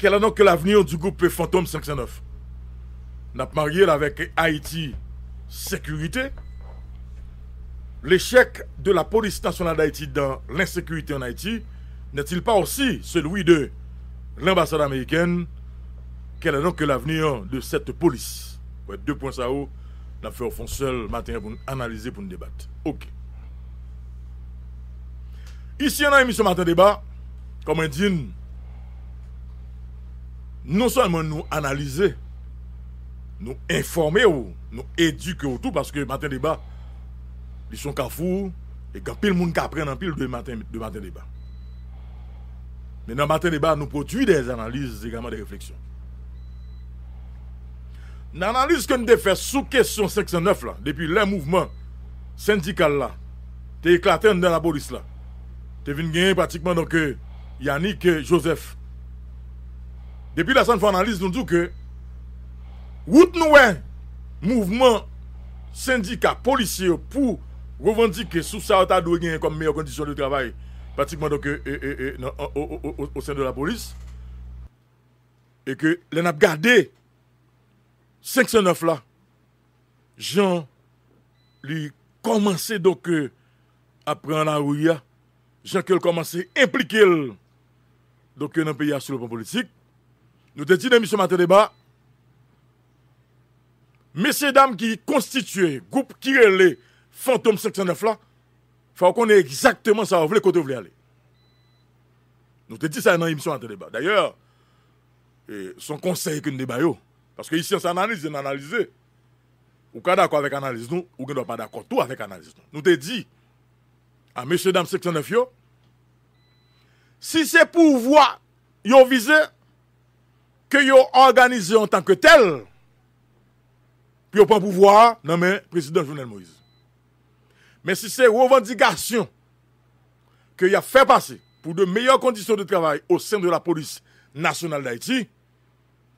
quel est donc l'avenir du groupe Fantôme 509 Nous avons marié avec Haïti Sécurité. L'échec de la police nationale d'Haïti dans l'insécurité en Haïti n'est-il pas aussi celui de l'ambassade américaine Quel est donc l'avenir de cette police Deux points ça haut, a fait au fond seul matin pour analyser, pour nous débattre. Ok. Ici, on a une ce matin débat, comme un dit, non seulement nous analyser, nous informer, nous éduquer tout, parce que le matin débat, ils sont fous et quand pile monde qui en pile de matin, de matin débat. Mais dans matin débat, nous produisons des analyses, également des réflexions. L'analyse que nous avons sous question 509, là, depuis le mouvement syndical, là, t'es éclaté dans la police, là. T'es pratiquement donc euh, Yannick euh, Joseph Depi la san fonanlis, nou djou ke wout nouwen mouvment syndika polisye pou revondike sou saotan dwenye kom meyo kondisyon de travay patikman doke o sen de la polis e ke len ap gade 509 la jan li komanse doke apre anan ouya jan ke l komanse implike doke nan peya sou le fon euh, politik Nous te disons, monsieur Maté débat, messieurs, dames qui constituent groupe qui est le fantôme 509 là, faut qu'on ait exactement ça, vous voulez côté vous voulez aller. Nous te disons ça dans l'émission Maté débat. D'ailleurs, son conseil que nous débattons, parce que ici on s'analyse, on analyse. Ou pas d'accord avec l'analyse, nous, ou ne pas d'accord tout avec l'analyse. Nous, nous te dit à messieurs, dames 509 yo, si c'est pour voir, ils ont que yo organisé en tant que tel, puis au prend pouvoir, non mais président Jovenel Moïse. Mais si c'est revendication que y a fait passer pour de meilleures conditions de travail au sein de la police nationale d'Haïti,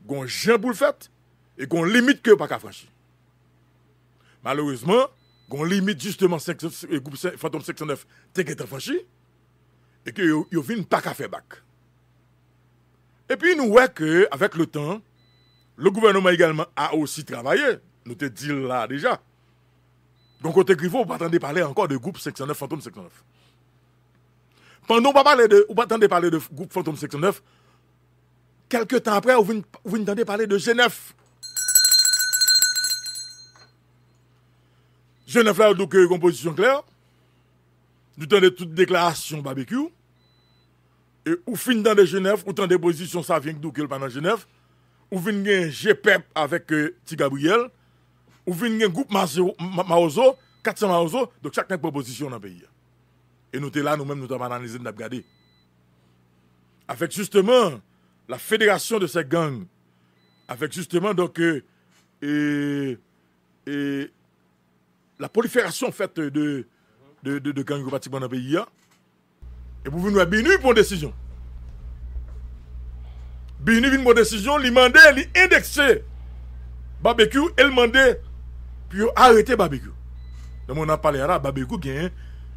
gon gens pour le fait et gon limite que pas qu'à franchir. Malheureusement, gon limite justement le euh, groupe Fantôme 509 qui franchi et que yo, yo vin pas faire bac. Et puis nous voyons qu'avec le temps, le gouvernement également a aussi travaillé. Nous te disons là déjà. Donc côté grivo, vous entendez parler encore de groupe 509, fantôme 69. Pendant que parler de, vous t'en parler de groupe fantôme 509, quelques temps après, vous entendez parler de G9. G9 là, donc, composition claire. Nous entendez toute déclaration barbecue. Et ou fin dans de Genève, ou tant de positions ça vient d'où pas dans Genève. Ou vient un GPEP e avec euh, Ti Gabriel. Ou vient un groupe Maozo, 400 Maozo. Donc chaque proposition dans le pays. Et nous sommes là, nous-mêmes, nous avons analysé, nous avons Avec justement la fédération de ces gangs, avec justement donc, euh, la prolifération en faite de, de, de gangs pratiquement dans le pays, hein. Et pour venir, pour une décision. Bienvenue vient une décision, il mandé, il indexé barbecue, elle mandé puis arrêter barbecue. Donc on a parlé là, barbecue qui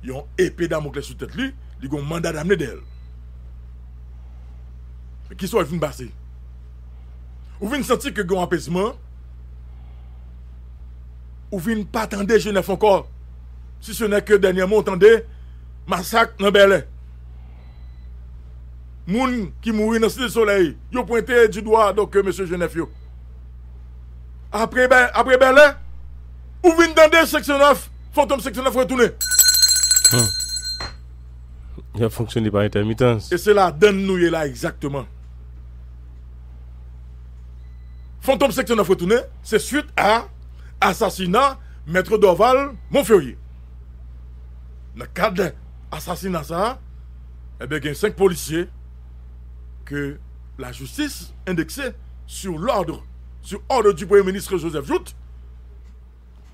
ils ont épée dans sur tête lui, ils ont mandat d'amener d'elle. Mais qui soit venus passer Ou venez sentir que un apaisement Ou venez pas attendre Genève encore Si ce n'est que dernièrement, on attendait massacre dans Berlin moun qui mouri dans le soleil, yo pointé du doigt donc euh, M. Genève. Après ben, après ben là, ou vient dans section 9, fantôme section 9 retourné. Hum. Il a fonctionné par intermittence. Et c'est là, donne nous là exactement. Fantôme section 9 retourné, c'est suite à assassinat maître Dorval Montferrier. Dans le cadre de l'assassinat, eh ben, il y a 5 policiers que la justice indexée sur l'ordre, sur ordre du Premier ministre Joseph Jout,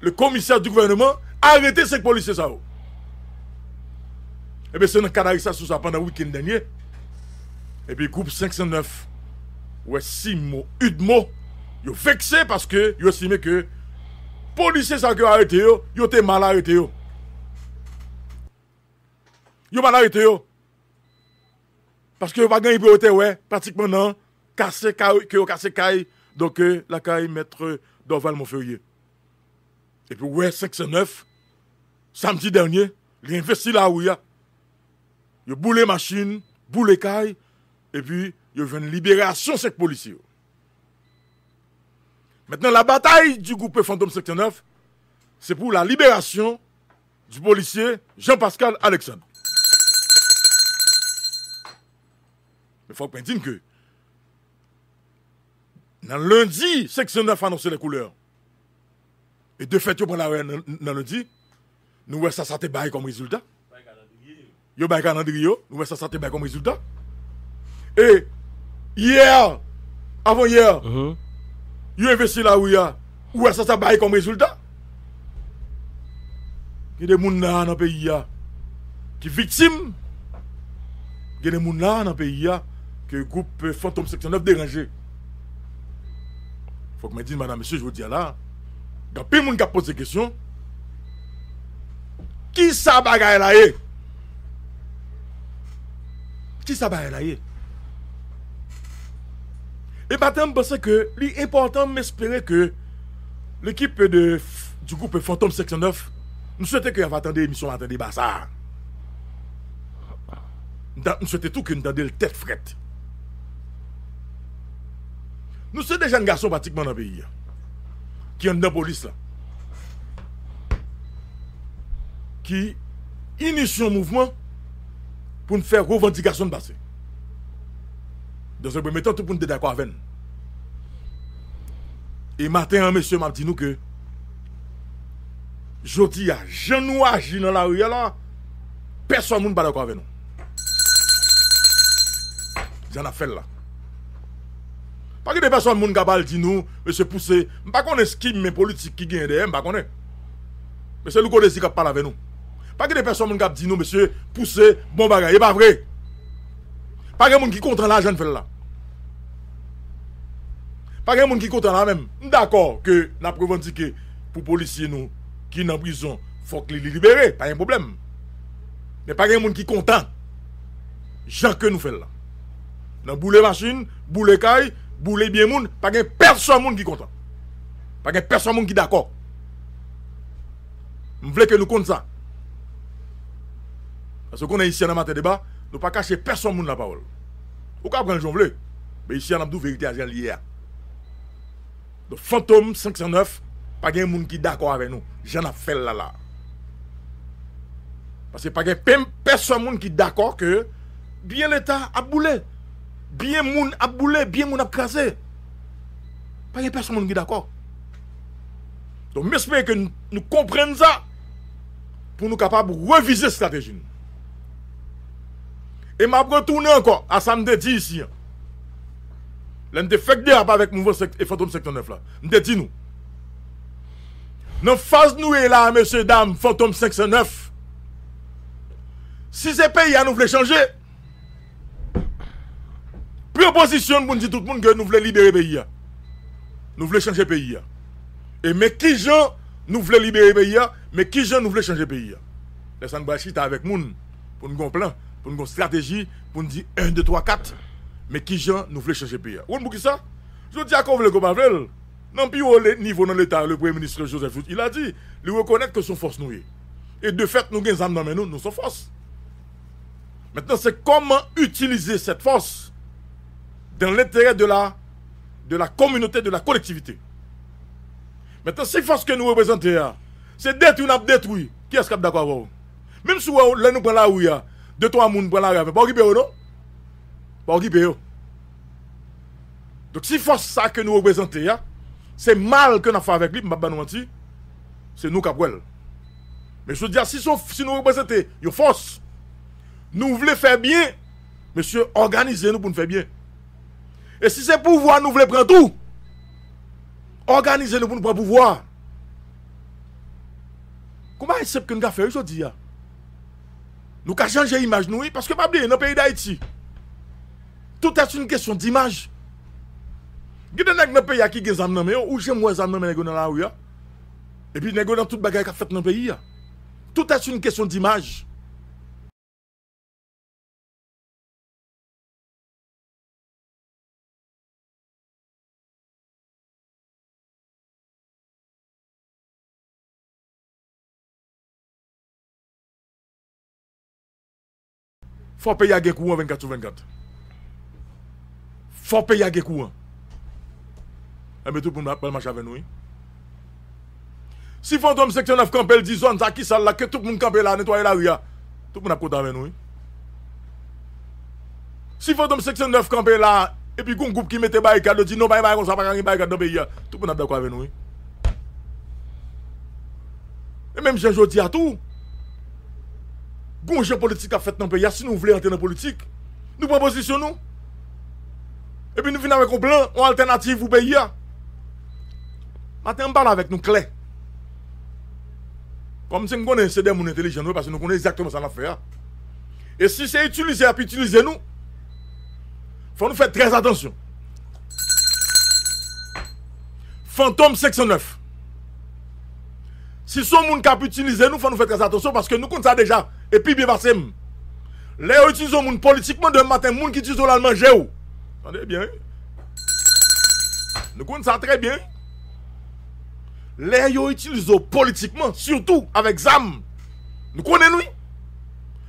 le commissaire du gouvernement, a arrêté ces policiers. Ça. Oh. Et eh bien, c'est un cadavre ça sous ça pendant le week-end dernier. Et eh puis, groupe 509, ouais, 8 mots ils vexé parce que ils estimé que les policiers qui ont arrêté, ils été mal arrêtés. Ils ont mal arrêtés. Parce que vous n'avez pas gagné ouais, pratiquement non. Cassé, que vous caille. Donc, euh, la caille maître Dorval feuillet. Et puis, ouais, samedi dernier, il investi là où il y a. Il boule machine, boule cailles. Et puis, il y a une libération ces policiers. Maintenant, la bataille du groupe Fantôme 59, c'est pour la libération du policier Jean-Pascal Alexandre. il faut vous dise que dans lundi, section 9 annonce les couleurs. Et de fait, on la dans lundi, nous voyons ça, ça te comme résultat. Yo bail calendrier, nous ça, ça te comme résultat. Et hier, avant hier, vous uh-huh. yo investi là où il y a, ça, ça comme résultat. Il y a des gens dans le pays qui sont victimes. Il y a des gens dans le pays que le groupe Fantôme section 9 dérangé. Faut que je me dise, madame, monsieur, je vous dis là, a plus de monde qui pose des questions, qui ça bagaille là eh? Qui ça bagaille là eh? Et maintenant, je pense que l'important, m'espérer que l'équipe du groupe Fantôme section 9 nous souhaitons qu'elle va attendre l'émission, attendre ça. Nous souhaitons tout que nous donne le tête frette. Nou se dejan gason patikman nan beyi ya. Ki yon den polis la. Ki inis yon mouvment pou n fe revanti gason nan base. Dan se be metan tout pou n dey da kwa ven. E matin an mesye mab di nou ke jodi ya jenou aji nan la ou ya la person moun ba dey kwa ven. Jan a fel la. Pas que des personnes moun gabal dit nous, monsieur Poussé, pas qu'on est qui mais politique qui gagne derrière, pas mais Monsieur Lugo Desi qui parle avec nous. Pas que des personnes moun cap dit nous monsieur Poussé bon n'est pas vrai. Pas que moun qui contre l'argent fait là. Pas que moun qui contre là même. D'accord que n'a revendiqué pour policiers nous qui en prison, faut que les libérer, pas un problème. Mais pas de monde qui content. Jean que nous faisons là. Dans boule machine, boule caille, boule bien moun, pas gen personne moun qui content. Pas gen personne moun qui d'accord. Je veux que nous compte ça. Parce qu'on est ici dans matin débat, nous pas cacher personne moun la parole. Ou ka prendre j'en veux. Mais ici on a vérité à hier. Le fantôme 509 pas gen moun qui d'accord avec nous. J'en a fait là là. Parce que pas gen personne moun qui d'accord que bien l'État a boulé bien moun aboule, bien moun a il Pas a personne qui est d'accord. Donc, j'espère que nous, comprenons ça pour nous capables de reviser cette stratégie. Et m'a retourner encore à samedi 10 ici. L'un des faits de avec mouvement et fantôme secteur 9 là. M'te dit nous. Dans phase nous est là, messieurs, dames, fantôme 509. Si ces pays à nous voulaient changer, proposition pour dire tout le monde que nous voulons libérer le pays. Nous voulons changer le pays. Et mais qui gens nous voulons libérer le pays, mais qui gens nous voulons changer le pays. Les sont avec nous pour nous un plan, pour nous une stratégie, pour nous dire 1, 2, 3, 4. Mais qui gens nous voulons changer le pays. Vous pas ça Je dis à quoi vous voulez non, plus au niveau de l'État, le Premier ministre Joseph il a dit, il reconnaît que son force nous est. Et de fait, nous avons des armes dans nous, nous sommes force. Maintenant, c'est comment utiliser cette force dans l'intérêt de la, de la communauté, de la collectivité. Maintenant, si force que nous représentons, hein, c'est détruire, nous détruire. Qui est-ce qui est d'accord avec vous Même si on nous prenons la rue, hein, deux, trois personnes prenons la rue, pas occupé, non Pas occupé. Donc, si force ça que nous représentons, hein, c'est mal que nous fait avec lui, c'est nous qui avons mais je veux dire, si, si nous représentons une force, nous voulons faire bien, monsieur, organisez-nous pour faire bien. Et si c'est pouvoir, nous voulons prendre tout. Organisez-le pour nous prendre pouvoir. Comment est-ce que nous avons fait aujourd'hui hein? Nous avons changé l'image, nous, parce que pas dans le pays d'Haïti. Tout est une question d'image. Il y a des pays qui ont des âmes, ou j'aime dans la rue. Hein? Et puis, nous avons tout le qui a fait dans le pays. Hein? Tout est une question d'image. Fò pe yage kou an 24-24. Fò pe yage kou an. Eme, tout pou mwen apalmache avè nou yi. Si fò tòm seksyon 9 kampe, di zon ta ki sal la, ke ah. tout pou mwen kampe la, netwaye la ria, tout pou mwen apkota avè nou yi. Si fò tòm seksyon 9 kampe la, epi goun goup ki mette bayekat, do di nou baye baye, konsa pa kange bayekat, dobe yia, tout pou mwen apdakwa avè nou yi. Eme, jenjoti atou. bon jeu politique fait dans pays, si nous voulons entrer dans la politique, nous propositions nous. Et puis nous venons avec un plan, une alternative au pays. Hein. Maintenant, on parle avec nous clé. Comme si nous connaissons des gens intelligents, parce que nous connaissons exactement ça fait. Et si c'est utilisé, puis utiliser nous, faut nous faire très attention. Fantôme 609. Si son monde cap utiliser nous, faut nous faire très attention parce que nous comptons ça déjà. Et puis bien passé. Les qui monde politiquement demain matin, gens qui utilisent la manger ou. Attendez bien. Nous comptons ça très bien. Les utilisent politiquement, surtout avec ZAM. Nous connaissons lui.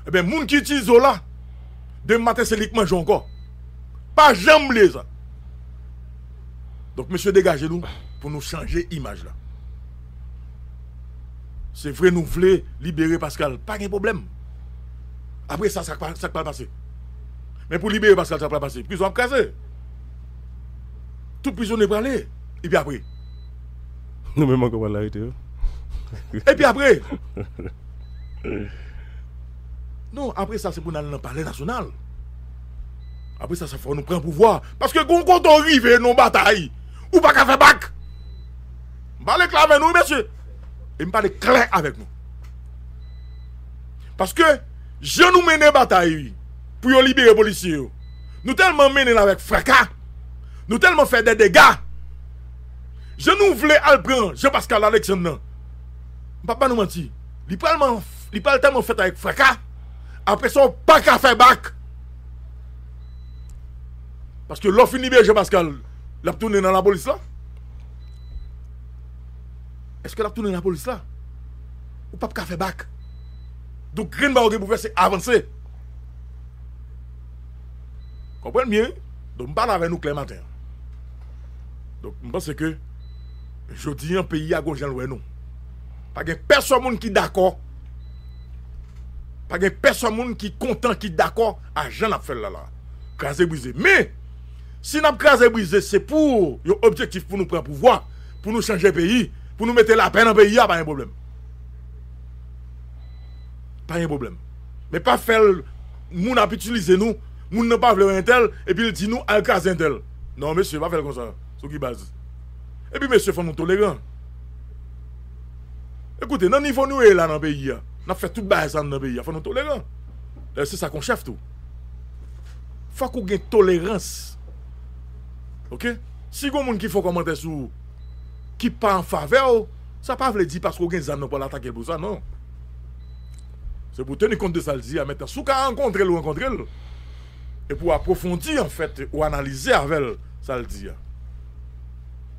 Eh bien, gens qui utilisent là, demain matin, c'est gens qui encore. Pas jamais les Donc, monsieur, dégagez-nous pour nous changer l'image là. C'est vrai, nous voulons libérer Pascal. Pas de problème. Après ça, ça ne pas passer. Mais pour libérer Pascal, ça ne pas passer. Prison a casé. Tout prisonnier pour aller. Et puis après. Nous même encore l'arrêter. Hein. Et puis après. non, après ça, c'est pour aller dans le palais national. Après ça, ça faut nous prendre pouvoir. Parce que quand on arrive dans la bataille, ou pas qu'à faire bac. Bah, les nous, monsieur. Et me parle clair avec nous. Parce que, je nous mène bataille pour libérer les policiers. Nous tellement menés avec fracas. Nous tellement fait des dégâts. Je nous voulais prendre Jean-Pascal Alexandre. Papa nous mentir. Il parle tellement fait avec fracas. Après son pas qu'à faire bac. Parce que l'offre libérer Jean-Pascal, l'a tourné dans la police là est-ce que la tourné la police là Ou pas faire bac Donc, rien de pour faire, c'est avancer. Comprenez bien Donc, je parle avec nous clair matin. Donc, je pense que je dis un pays à gauche, nous. Pas de personne qui est d'accord. Pas de personne qui est content, qui est d'accord à ah, Jean Lafel là. là. brisé. Mais, si nous avons crasé brisé, c'est pour un objectif pour nous prendre pouvoir, pour nous changer le pays pour nous mettre la peine dans le pays, il n'y a pas de problème. Pas de problème. Mais pas faire, mouna utilise nous, nous n'a pas voulu un tel, et puis il dit nous, al un Non, monsieur, pas faire comme ça, sur qui base. Et puis, monsieur, faut nous tolérer. Écoutez, dans le niveau nous est là dans le pays, nous hein. fait tout base dans le pays, hein. faut nous tolérer. C'est ça qu'on chef tout. Faut qu'on ait tolérance. Ok? Si vous avez qui font commenter sur qui pas en faveur, oh, ça pas veut dire parce qu'on gagne non pour l'attaquer pour ça, non. C'est pour tenir compte de ça, le dire maintenant. Sous qu'à rencontrer ou rencontrer, et pour approfondir en fait, ou analyser avec ça le dire.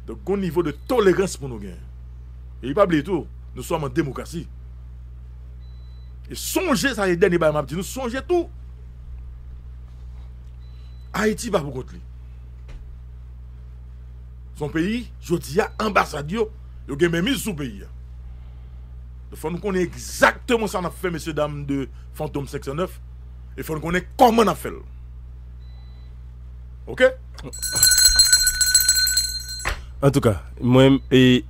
Donc, un niveau de tolérance pour nous gagner. Et il pas tout, nous sommes en démocratie. Et songez, ça les derniers dit, nous songez tout. Haïti va pour contre lui son pays, je dis à ambassadeur, il y a mis sous pays. Il faut nous connaître exactement ce qu'on a fait, messieurs, dames de Fantôme 509. Il faut nous connaître comment on a fait. Ok? En tout cas, moi, et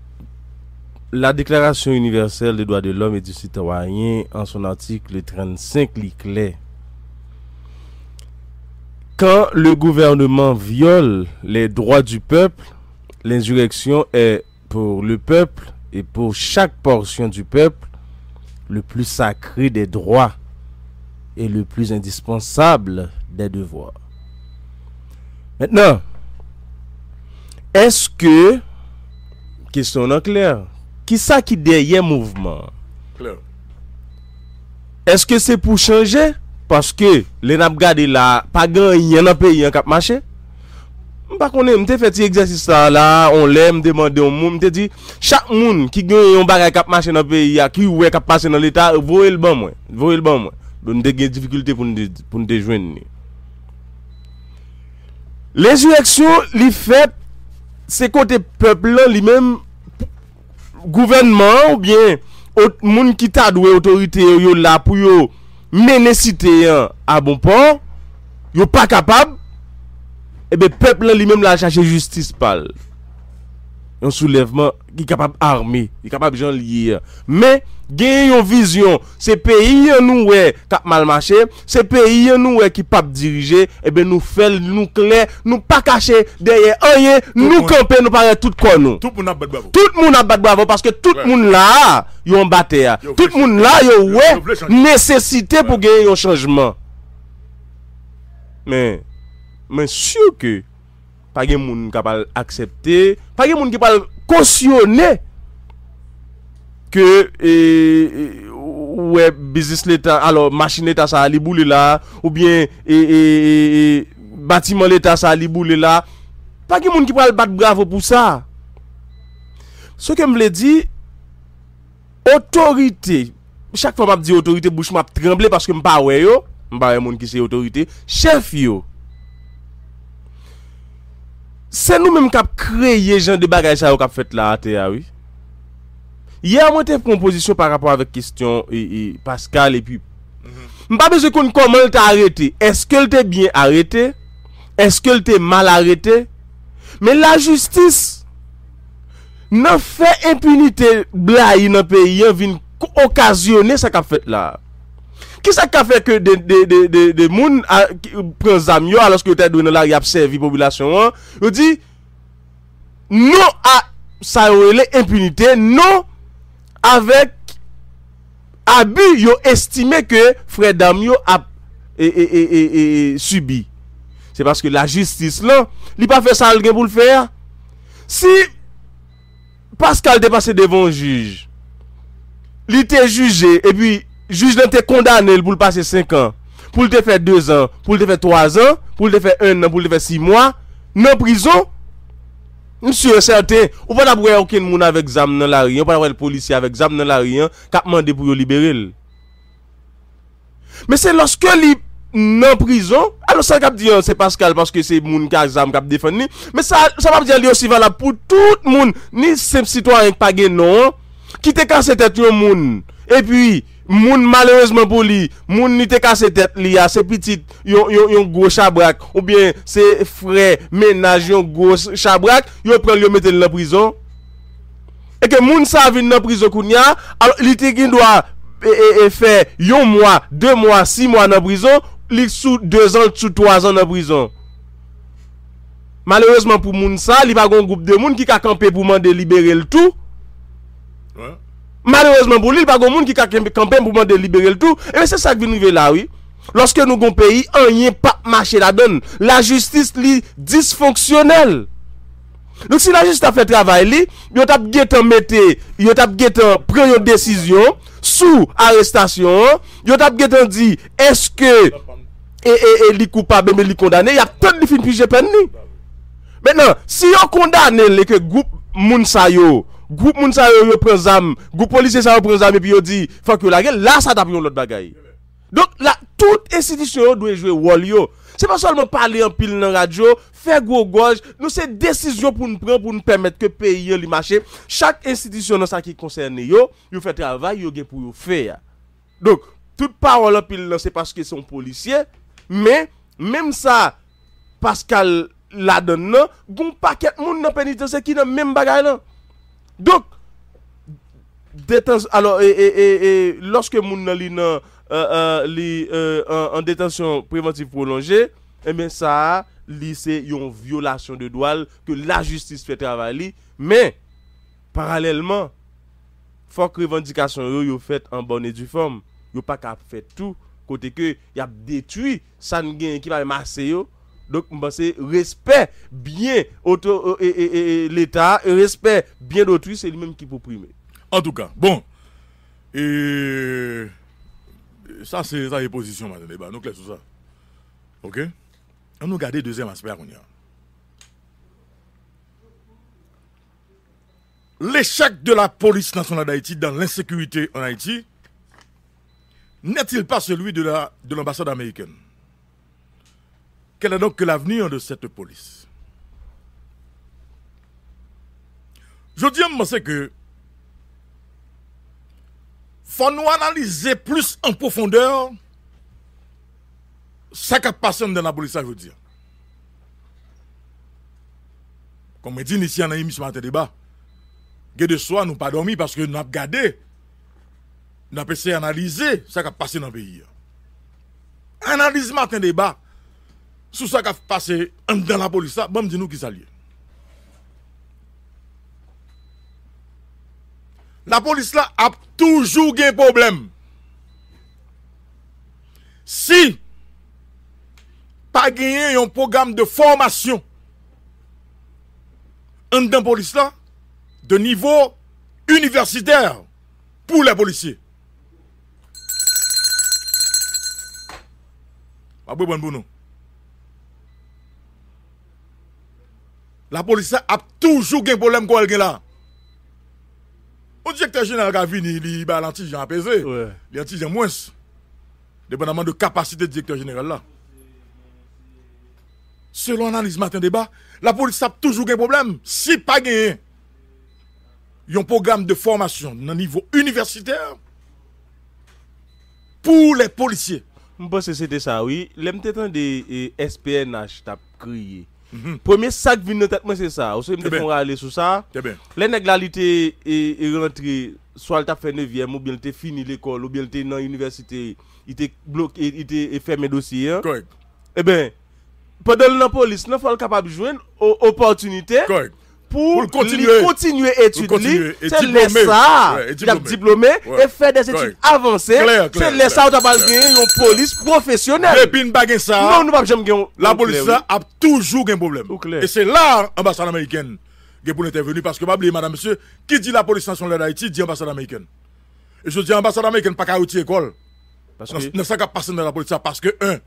la Déclaration universelle des droits de l'homme et du citoyen, en son article 35, clair, quand le gouvernement viole les droits du peuple, L'insurrection est pour le peuple et pour chaque portion du peuple le plus sacré des droits et le plus indispensable des devoirs. Maintenant, est-ce que, question en clair, qui ça qui derrière mouvement Est-ce que c'est pour changer Parce que les n'a là, pas grand, il y en a pays qui cap marché M pa konen, m te feti egzasi sa la, on lèm, deman de yon moun, m te di, chak moun ki gwen yon bagay kap mache nan peyi ya, ki yon wè kap pase nan l'Etat, vò el ban mwen, vò el ban mwen. Don de gen difficulté pou nou de jwen ni. Les yoreksyon li fèp, se kote peplan li mèm, gouvenman ou bien, moun ki tadwe otorite yo la pou yo menesite a bon pan, yo pa kapab, et bien peuple lui-même l'a cherché justice a Un soulèvement qui est capable d'armer, qui est capable de lier. Mais, a une vision. Ces pays nous qui a mal marché, ces pays nous qui ne pas diriger, et bien nous faisons, nous clair, nous pas cacher derrière rien, nous camper, nous parler tout quoi, nous Tout le monde a battu bravo. Tout le monde a battu bravo parce que tout le monde là, ils a battu. Tout le monde là, il a nécessité pour gagner un changement. Mais. Men syo ke Page moun kapal aksepte Page moun ki pal kosyonne Ke e, e, Ouwe Business letan Ou bien Batiman letan sa li boule la e, Page moun ki pal bat bravo pou sa So ke m vle di Otorite Chak fwa m ap di otorite M ap tremble paske m pa we yo M pa we moun ki se otorite Chef yo Se nou men m kap kreye jen de bagaj a yo kap fet la a te awi. Ye a mwen te kompozisyon par rapport avek kistyon e Pascal e pi. M pa bejou kon kon men l te arete. Eske l te bien arete? Eske l te mal arete? Men la justis. Nan fe impunite bla yi nan pe yon vin okasyone sa kap fet la a. Kè sa ka fè kè de moun pren zam yo aloske ou tè dwen la y apse vi populasyon an? Ou di, nou a sa ou elè impunité, nou avek abu yo estime kè fredam yo ap e, e, e, e subi. Se paske la jistis lan, li pa fè sa algèm pou l'fèr? Si Pascal dépasse devon juge, li tè juge, e pi, juj nan te kondane l pou l pase 5 an, pou l te fe 2 an, pou l te fe 3 an, pou l te fe 1 an, pou l te fe 6 mwa, nan prizon, msye, se an te, ou pa la brey okin moun avek zam nan la riyan, ou pa la brey l polisi avek zam nan la riyan, kap mande pou yo libere l. Mese, lorske li nan prizon, alo sa kap diyon, se paskal, paske se moun ka exam kap defeni, mese, sa pap diyon, li osi valab pou tout non, moun, ni sepsi to an pagen non, kite kan se tetyon moun, epi, Moun malouzman pou li, moun nite ka se tet li a, se pitit, yon gwo chabrak, ou bien se fre menaj yon gwo chabrak, yon prel yon metel nan prizon. Eke moun sa vin nan prizon koun ya, al li te gin doa e, e, e fe yon mwa, de mwa, si mwa nan prizon, li sou 2 an, sou 3 an nan prizon. Malouzman pou moun sa, li vagon goup de moun ki ka kampe pou man de libere l tou. Malouezman bou li, li pa goun moun ki ka kembe kampen pou man delibere l'tou Eme se sa ki vinive la wii Lorske nou goun peyi, an yin pa mache la don La justis li disfonksyonel Nou si la justis ta fe travay li Yo tap getan mette, yo tap getan pren yon desisyon Sou arestasyon Yo tap getan di, eske e e e li koupa bebe li kondane Ya ton li fin pi jepen ni Menan, si yo kondane li ke goun moun sayo Goup moun sa yo yo prezame Goup polisye sa yo prezame Epi yo di Fak yo la gen La sa tap yon lot bagay Donk la Tout insidisyon yo dwejwe wol yo Se pa solman pale an pil nan radyo Fè gwo goj Nou se desisyon pou nou pren Pou nou pemet ke peye yo li mache Chak insidisyon nan sa ki konserne yo Yo fè travay Yo gen pou yo fè ya Donk Tout parole an pil nan Se paske son polisye Me Mem sa Pascal Ladan nan Goun paket moun nan penite Se ki nan men bagay nan Dok, lòske moun nan li nan detansyon preventif prolonje, mè sa li se yon violasyon de doual ke la justis fète ava li, mè paralèlman, fòk revendikasyon yo yo fète an bon edu form, yo pa ka fète tout, kote ke yap detui san gen ekipa yon masse yo, Donc, c'est respect bien auto, euh, et, et, et respect bien d'autrui, c'est lui-même qui peut primer. En tout cas, bon. Et ça, c'est ça les positions, madame débat. donc, ça. OK On nous le deuxième aspect à L'échec de la police nationale d'Haïti dans l'insécurité en Haïti n'est-il pas celui de l'ambassade la, de américaine quel est donc l'avenir de cette police Je dis à c'est que faut nous analyser plus en profondeur ce qui passé dans la police, je veux Comme je dis ici dans l'émission un débat, que de soir, nous pas dormi parce que nous avons gardé, nous avons essayé d'analyser ce qui a passé dans le pays. Analyse matin débat sous ce qui a passé dans la police, ça, bon, dis-nous qui ça La police là a toujours des problèmes. Si pas gagné un programme de formation en la police là de niveau universitaire pour les policiers. Pas la polisa ap toujou gen bolem kwa el gen la. Ou direktor jenèl gavini li ba lantijan apese, li lantijan mwens, debè nanman de kapasite direktor jenèl la. Selon analiz maten deba, la polisa ap toujou gen bolem, si pa gen yon program de formasyon nan nivou universitèr, pou lè polisye. Mbo se se te sa, oui, lè mte tan de SPNH eh, tap kriye, Mhm. Pwemye sak vin nan tatman se sa Ou se mde fon rale sou sa Le neglalite e rentri So al ta fe nevye Mwobelte fini lekol Mwobelte nan universite Ite bloke, ite e ferme dosye Eben eh Padol nan polis Nan fwa l kapab jwen Oportunite Kord pour, continuer. continuer étudier, c'est laisser ça, diplômé et faire des études avancées, c'est laisser ça, de la police professionnelle. Et puis, ça. Non, nous pas jamais La police a toujours un problème. Et c'est là, l'ambassade américaine, pour intervenir, parce que, madame, monsieur, qui dit la police nationale d'Haïti, dit ambassade américaine. Et je dis ambassade américaine, pas qu'à outil école. Parce que. dans la police, parce que, un,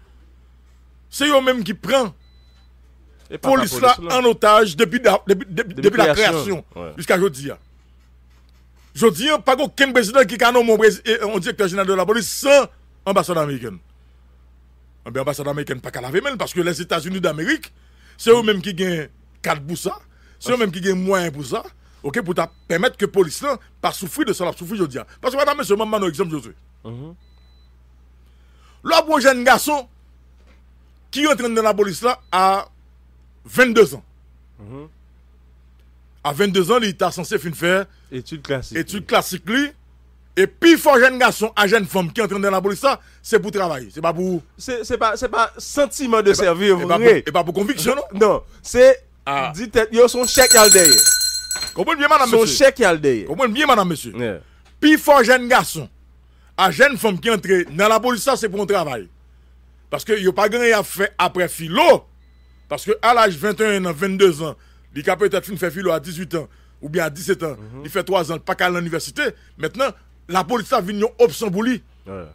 c'est eux-mêmes qui prennent police là en otage depuis, la, depuis, la création jusqu'à aujourd'hui. Aujourd'hui, hein. hein, pas aucun président qui a nommé un directeur général de la police sans ambassade américaine. Ah ben, L'ambassade ambassade américaine pas qu'à laver même parce que les États-Unis d'Amérique, c'est eux-mêmes qui gagnent 4 pour c'est eux-mêmes qui gagnent moins pour ça. pour permettre que police là pas souffrir de ça, souffrir aujourd'hui. Hein. Parce que madame monsieur mhm. un exemple Josué. L'autre jeune garçon qui est en train de la police là a 22 ans. Mm -hmm. À 22 ans, il était censé finir faire études classiques. Études classiques, lui. Et puis, fort jeune garçon à jeune femme qui est en train police ça, c'est pour travailler. C'est pas pour. C'est pas, pas sentiment de servir. C'est pas, pas, pour conviction, non? non. C'est. Ah. Dit yo son chèque al derrière. Comprenez bien, madame, son monsieur. Son chèque al derrière. Comprenez bien, madame, monsieur. Yeah. Puis, fort jeune garçon à jeune femme qui est dans la police, c'est pour un travail. Parce que a pas gagné à faire après filo. Parce que à l'âge 21 ans, 22 ans, il a peut-être fait filo à 18 ans ou bien à 17 ans, mhm. il fait 3 ans, pas qu'à l'université. Maintenant, la police a une option pour lui.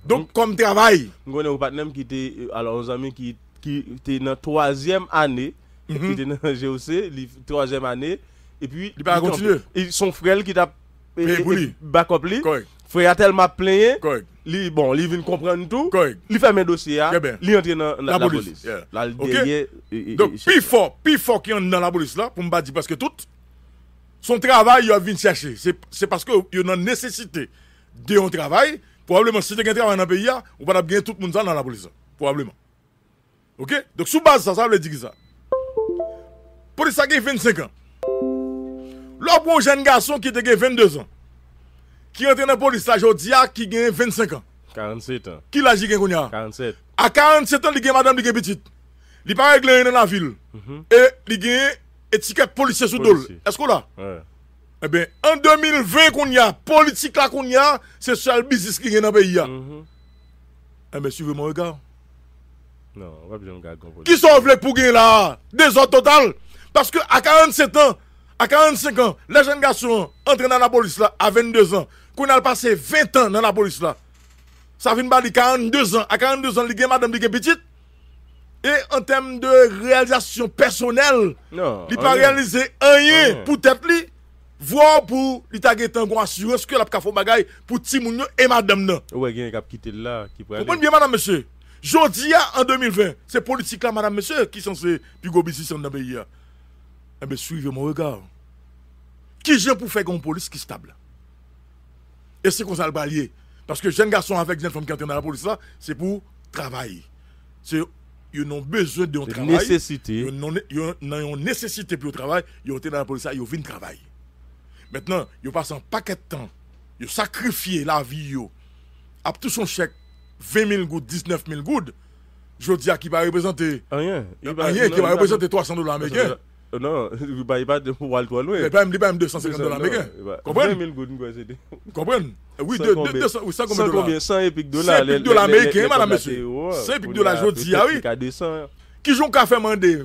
Donc, comme travail. Nous avons qui était, euh, alors, amis qui, était dans la troisième année, qui mhm. était dans le GOC, la troisième année, et puis. Il frère continuer. Ils sont frères qui t'a. Backup lui. Frère a tellement plaigné. Li, bon, il vient comprendre tout. Il fait mes dossiers. Il entre dans la, police. Donc, plus fort, plus fort qui est dans la police là, pour me dire parce que tout, son travail, il a chercher. C'est parce qu'il y a une nécessité de un travail. Probablement, si tu as un travail dans le pays, ah, on va bien tout le monde dans la police. Probablement. Ok? Donc, sous base, ça, ça veut dire ça. Police a 25 ans. Le bon jeune garçon qui a 22 ans qui est dans la police aujourd'hui, qui gagne 25 ans. 47 ans. Qui l'a dit qu'on a 47. À 47 ans, il gagne madame, de gagne petite. Il a pas réglé dans la ville. Mm-hmm. Et il gagne étiquette policière sous dol. Est-ce qu'on l'a ouais. Eh bien, en 2020, qu'on y a, politique là qu'on y a, c'est seul business qui gagne dans le pays. Mm-hmm. Eh bien, suivez mon regard. Non, on va bien regarder. Qui sont venus pour gagner là Désordre total. Parce que à 47 ans, à 45 ans, les jeunes garçons entrent dans la police là à 22 ans. Qu'on a passé 20 ans dans la police là. Ça vient de 42 ans. À 42 ans, il y madame qui petite. Et en termes de réalisation personnelle, ils il n'a pas réalisé rien pour tête lui. Voir pour lui taguer un assuré, ce que la fait bagaille pour Timounio et madame. Non. il là. Qui Vous comprenez bien, madame, monsieur. Jodia en 2020, c'est politique là, madame, monsieur, qui sont ces plus gros business dans le hein. Eh bien, suivez mon regard. Qui j'ai pour faire une police qui est stable Et c'est qu'on ça le Parce que jeune garçon avec jeune femme qui entre dans la police, c'est pour travailler. C'est ils ont besoin de travail. Nécessité. Ils ont nécessité pour le travail. Ils ont été dans la police, ils ont vu travail. Maintenant, ils passent un paquet de temps. Ils sacrifient la vie. À tout son chèque, 20 000 gouttes, 19 000 gouttes, je dis à qui va représenter. Rien. Rien, qui va représenter 300 dollars américains. Non, il paye pas de pour aller trop loin. Il va pas 250 dollars américains. 2000 20 000 gouttes Vous comprenez Oui, 200 ou 100 dollars dollars. américains madame monsieur. 100 épiques dollars jodi ah oui. Hein. Qui j'ont qu'à faire mander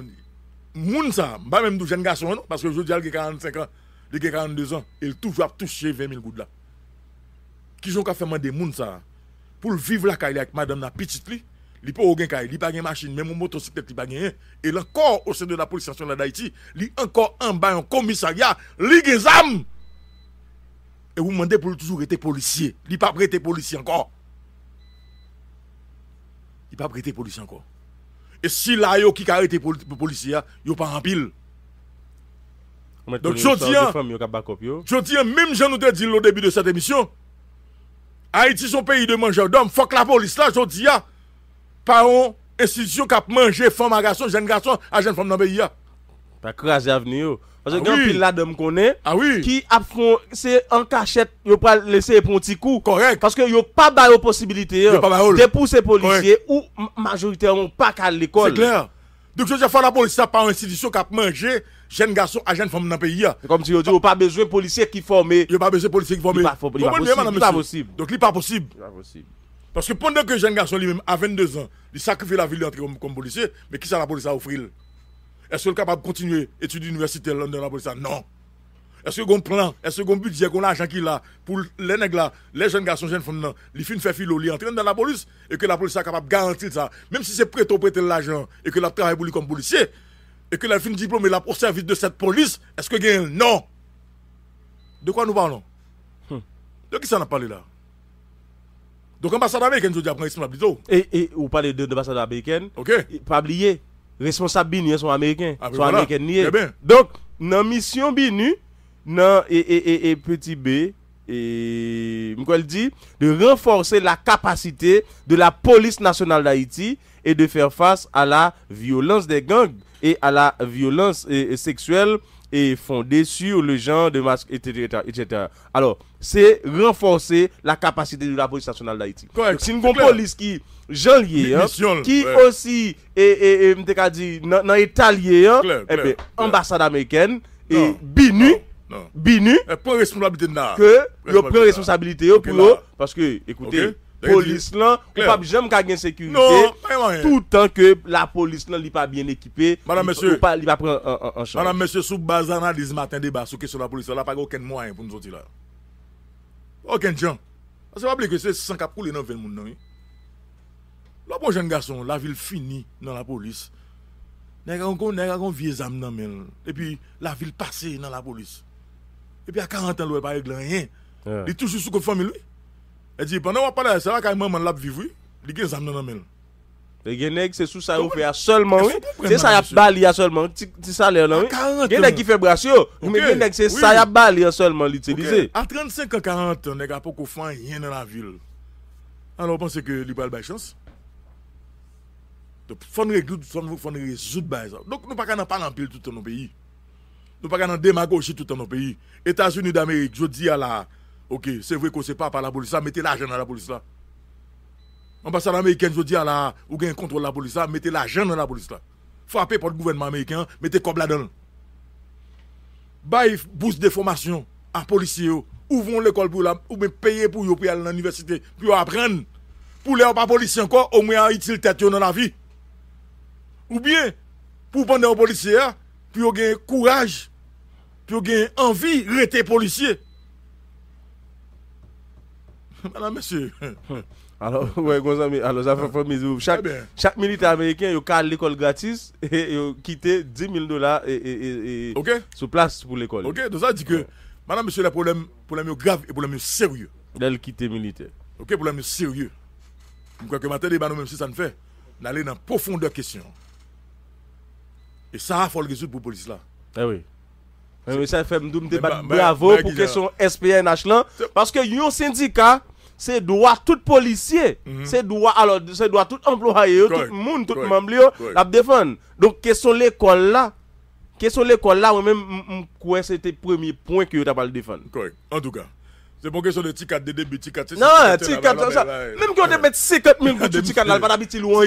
moun ça, pas même du jeune garçon parce que il a 45 ans, il a 42 ans, il toujours toucher 20 000 gouttes là. Qui j'ont qu'à faire mander moun ça pour vivre là avec madame la petite li pas aucun cas, li pas de machine, même motocyclette, li pas rien. Et encore au sein de la police nationale d'Haïti, li encore en bas un commissariat, li des armes. Et vous demandez pour toujours être policier, li pas prêté policier encore. Il pas prêté policier encore. Et si là yo qui été policier, yo pas en pile. Donc je dis, même je nous te dit au début de cette émission, Haïti son pays de mangeurs d'hommes, fuck la police là, je dis, une institution qui a mangé femme à garçon jeune garçon à jeunes femmes dans le pays. Hein. Pas craser l'avenir. Parce que grand ah pile là dame connaît ah qui a font c'est en cachette, a pas laisser pour petit coup. Correct. Parce que a pas de possibilité de pousser policiers ou majoritairement pas qu'à l'école. C'est clair. Donc je fais la police par une institution qui a mangé jeune garçon à jeunes femmes dans le pays. Hein. Comme si on dit, pas besoin de policiers qui forment. Il n'y a pas besoin de policiers qui forment. Il pas possible. Donc il n'est pas possible. Parce que pendant que jeune garçon lui-même, à 22 ans, il sacrifie la vie entre comme, comme policier, mais qui ça la police a offrir Est-ce qu'il est capable de continuer à étudier l'université dans la police Non. Est-ce qu'il ont un plan Est-ce qu'il y a un budget qu'on a l'argent qu'il a pour les nègres là, les jeunes garçons, jeunes femmes, les filles font filo, ils entrent dans la police et que la police est capable de garantir ça. Même si c'est prêt au prêter l'argent et que la travaille pour lui comme policier et que la fin diplômée là au service de cette police, est-ce que y a un non De quoi nous parlons hum. De qui ça n'a parlé là donc l'ambassade américaine, je dis, prendre responsabilité. Et, et vous parlez de l'ambassade américaine. Ok. Pas oublier, responsable BINU, sont américains. Ah, ben sont voilà. américains. Donc, dans la mission BINU, et, et, et, petit B, et dit de renforcer la capacité de la police nationale d'Haïti et de faire face à la violence des gangs et à la violence sexuelle E yon fonde sur le jan de maske, etc. Alors, se renfonse la kapasite de la Polis Nationale d'Haïti. Si yon kompolis ki jan liye, ki osi, nan etalye, ambasade amèkèn, binu, binu, yo pren responsabilite yo pou yo, paske, ekoute, police là, on pas jamais sécurité. Hein. Tout temps que la police n'est pas bien équipée. Madame monsieur, pas pas prendre en, charge. Madame monsieur sous base d'analyse, matin débat sur question la police n'a pas aucun moyen pour nous sortir là. Aucun gens. Parce que pas que c'est 100 cap couler dans le monde hein. là Le bon jeune garçon, la ville finit dans la police. Nèg on a un vieux âme dans Et puis la ville passée dans la police. Et puis à 40 ans, il n'y a pas rien. Il est toujours sous que famille lui. E di, pwende wap pale, se wak a iman man lap vivwi, li gen zamnen anmen. Le gen neg se sou sa yo fe a solman, se sa ya bali a solman, ti sa le anmen. A 40 an. Gen neg ki fe brasyo, ou men gen neg se sa ya bali a solman l'itilize. A 35 an, 40 an, neg apok ou fwa yen nan la vil. An wap pense ke liberal by chance. Fon re grou, fon re zout by zout. Donk nou pa kena palan pil tout an nou peyi. Nou pa kena demagojit tout an nou peyi. Etat sou ni d'Amerik, jo di ala... Ok, c'est vrai que ne sait pas par la police, mettez l'argent dans la police là. Ambassade américaine, je dis à la, gain contrôle la police là, mettez l'argent dans la police là. Frappez par le gouvernement américain, mettez comme là dedans Bail bourse de formation à policiers, ouvrez l'école pour la, ou bien payer pour aller à l'université, pour apprendre. Pour les pas policiers encore, au moins ils tête dans la vie. Ou bien, pour prendre aux policiers, pour gagner courage, puis vous avez envie, rester policier. Madame, monsieur. Alors, ouais, gros amis, alors ça fait Chaque, eh chaque militaire américain, il a l'école gratis et il quitté 10 000 dollars et, et, et, sur place pour l'école. Ok, donc ça dit que, ouais. madame, monsieur, le problème, problème grave et le problème est sérieux. D'elle quitter militaire. Ok, problème sérieux. Je crois que maintenant, même si ça ne fait, d'aller dans la profondeur question. Et ça, il faut le résoudre pour la police là. Eh oui. Mais eh ça fait me débattre bravo pour question SPNH là. Parce que un syndicat. Se do a tout polisye, mhm. se do a tout employe, tout moun, tout mamblio la defan Don ke son le kon la, ke son le kon la wè mèm mkwen se te premi pwen ki yo tapal defan Koy, an douga C'est pas question de ticket de début, ticat de Non, ticket ça. Même si on mettre 50 000 gouttes de ticket, là, pas d'habitude loin.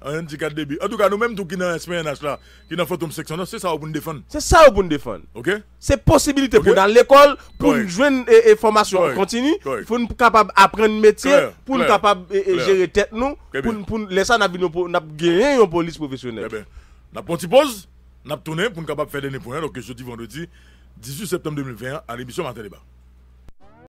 Un ticket de début. En tout cas, nous-mêmes, tout qui dans SPNH là, qui dans Photom Section, c'est ça pour nous défendre. C'est ça pour nous défendre. OK C'est possibilité pour dans l'école, pour nous joindre une formation continue, pour nous capable apprendre métier, pour nous capable gérer tête nous, pour nous laisser gagner une police professionnelle. Eh bien. La petite pause, nous tourné pour nous capable faire des points, donc jeudi, vendredi, 18 septembre 2020, à l'émission à